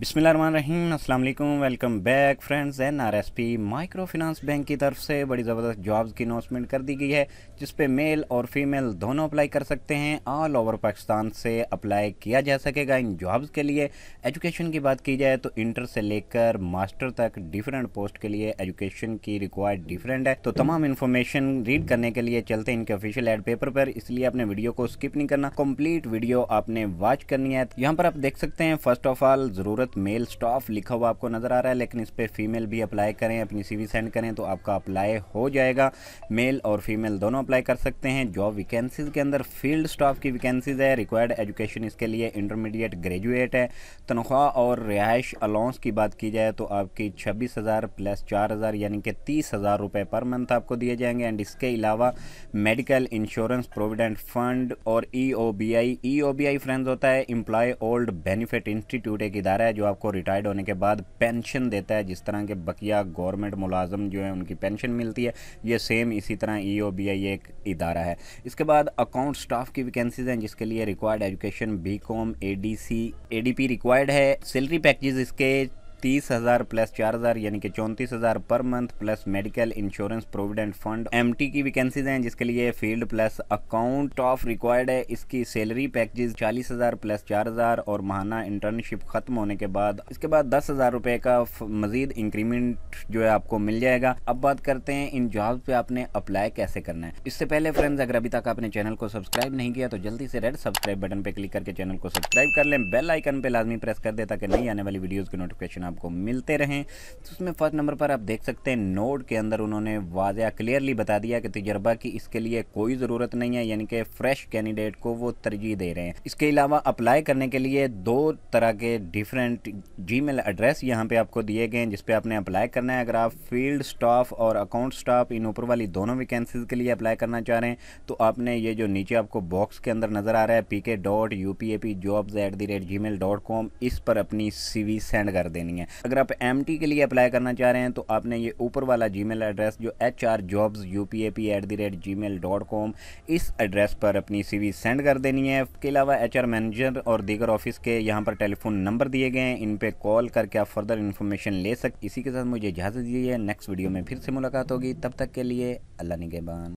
बिसमीम अल्लाम welcome back friends N R S P microfinance bank की तरफ से बड़ी ज़बरदस्त जॉब्स की अनाउंसमेंट कर दी गई है जिस पे मेल और फीमेल दोनों अप्लाई कर सकते हैं ऑल ओवर पाकिस्तान से अप्लाई किया जा सकेगा इन जॉब्स के लिए एजुकेशन की बात की जाए तो इंटर से लेकर मास्टर तक डिफरेंट पोस्ट के लिए एजुकेशन की रिक्वायर्ड डिफरेंट है तो तमाम इन्फॉर्मेशन रीड करने के लिए चलते हैं इनके ऑफिशियल एड पेपर पर इसलिए अपने वीडियो को स्किप नहीं करना कम्प्लीट वीडियो आपने वॉच करनी है यहाँ पर आप देख सकते हैं फर्स्ट ऑफ ऑल ज़रूरत सिर्फ मेल स्टाफ लिखा हुआ आपको नज़र आ रहा है लेकिन इस पर फीमेल भी अप्लाई करें अपनी सीवी सेंड करें तो आपका अप्लाई हो जाएगा मेल और फीमेल दोनों अप्लाई कर सकते हैं जॉब वैकेंसीज़ के अंदर फील्ड स्टाफ की वैकेंसीज़ है रिक्वायर्ड एजुकेशन इसके लिए इंटरमीडिएट ग्रेजुएट है तनख्वाह और रिहाइश अलाउंस की बात की जाए तो आपकी छब्बीस हज़ार प्लस चार हज़ार यानी कि तीस हज़ार रुपये पर मंथ आपको दिए जाएंगे एंड इसके अलावा मेडिकल इंश्योरेंस प्रोविडेंट फंड और E O B I E O B I friends होता है एम्प्लॉय ओल्ड बेनिफिट इंस्टीट्यूट एक इदारा है जो आपको रिटायर्ड होने के बाद पेंशन देता है जिस तरह के बकिया गवर्नमेंट मुलाजम जो है उनकी पेंशन मिलती है ये सेम इसी तरह ई ओ बी आई एक इदारा है इसके बाद अकाउंट स्टाफ की वैकेंसीज हैं जिसके लिए required education B Com A D C A D P required है सैलरी पैकेजेस इसके तीस हज़ार प्लस चार हज़ार यानी कि चौंतीस हज़ार पर month plus medical insurance provident fund एम की वैकेंसीज हैं जिसके लिए field plus account of required है इसकी सैलरी पैकेजेस चालीस हज़ार प्लस चार हज़ार और महाना इंटर्नशिप ख़त्म होने के बाद इसके बाद दस हज़ार रुपये का मजीद इंक्रीमेंट जो है आपको मिल जाएगा अब बात करते हैं इन जॉब पे आपने अप्लाई कैसे करना है इससे पहले फ्रेंड्स अगर अभी तक आपने चैनल को सब्सक्राइब नहीं किया तो जल्दी से रेड सब्सक्राइब बटन पर क्लिक करके चैनल को सब्सक्राइब कर लें बेल आइकन पर लाजमी प्रेस कर दे ताकि नई आने वाली वीडियोज़ की नोटिफिकेशन आपको मिलते रहें तो उसमें फर्स्ट नंबर पर आप देख सकते हैं नोड के अंदर उन्होंने वाजिया क्लियरली बता दिया कि तजर्बा की इसके लिए कोई ज़रूरत नहीं है यानी कि फ्रेश कैंडिडेट को वो तरजीह दे रहे हैं इसके अलावा अप्लाई करने के लिए दो तरह के डिफरेंट जी एड्रेस यहाँ पर आपको दिए गए हैं जिसपे आपने अप्लाई करना है अगर आप फील्ड स्टाफ और अकाउंट स्टाफ इन ऊपर वाली दोनों वैकेंसीज के लिए अप्लाई करना चाह रहे हैं तो आपने ये जो नीचे आपको बॉक्स के अंदर नज़र आ रहा है P K dot U P A P jobs at the rate Gmail dot com इस पर अपनी सी वी सेंड कर देनी है है अगर आप एम के लिए अप्लाई करना चाह रहे हैं तो आपने ये ऊपर वाला जी एड्रेस जो H R jobs U P A P at the rate Gmail dot com इस एड्रेस पर अपनी सी वी सेंड कर देनी है इसके अलावा एच आर मैनेजर और दीगर ऑफिस के यहाँ पर टेलीफोन नंबर दिए गए हैं इन पर कॉल करके आप फर्दर इन्फॉर्मेशन ले सकते इसी के साथ मुझे इजाज़त दीजिए नेक्स्ट वीडियो में फिर से मुलाकात होगी तब तक के लिए अल्लाह निगेबान